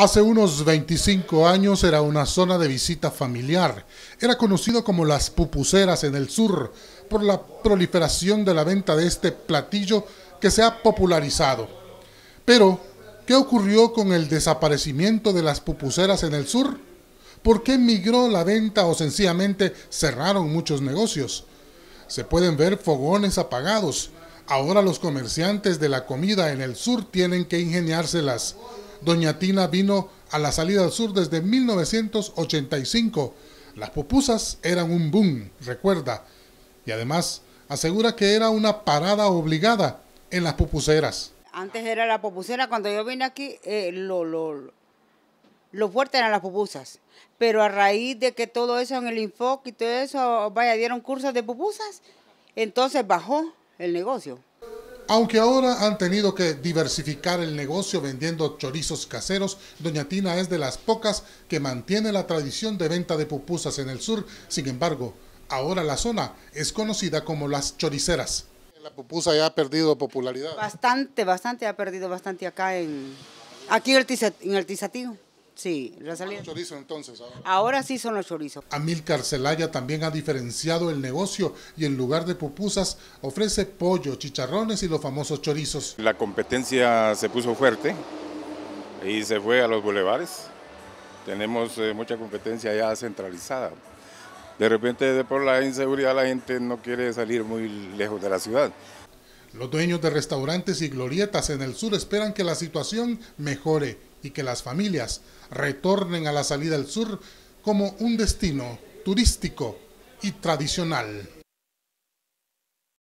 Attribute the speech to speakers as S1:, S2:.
S1: Hace unos 25 años era una zona de visita familiar. Era conocido como las pupuseras en el sur por la proliferación de la venta de este platillo que se ha popularizado. Pero, ¿qué ocurrió con el desaparecimiento de las pupuseras en el sur? ¿Por qué migró la venta o sencillamente cerraron muchos negocios? Se pueden ver fogones apagados. Ahora los comerciantes de la comida en el sur tienen que ingeniárselas Doña Tina vino a la salida al sur desde 1985. Las pupusas eran un boom, recuerda. Y además asegura que era una parada obligada en las pupuseras.
S2: Antes era la pupusera, cuando yo vine aquí, eh, lo, lo, lo fuerte eran las pupusas. Pero a raíz de que todo eso en el Info y todo eso, vaya, dieron cursos de pupusas, entonces bajó el negocio.
S1: Aunque ahora han tenido que diversificar el negocio vendiendo chorizos caseros, Doña Tina es de las pocas que mantiene la tradición de venta de pupusas en el sur. Sin embargo, ahora la zona es conocida como las choriceras. La pupusa ya ha perdido
S2: popularidad. Bastante, bastante ha perdido bastante acá en aquí en el, Sí, chorizos entonces. Ahora. sí son los chorizos.
S1: Amil Carcelaya también ha diferenciado el negocio y en lugar de pupusas ofrece pollo, chicharrones y los famosos chorizos.
S3: La competencia se puso fuerte y se fue a los bulevares. Tenemos eh, mucha competencia ya centralizada. De repente por la inseguridad la gente no quiere salir muy lejos de la ciudad.
S1: Los dueños de restaurantes y glorietas en el sur esperan que la situación mejore y que las familias retornen a la salida al sur como un destino turístico y tradicional.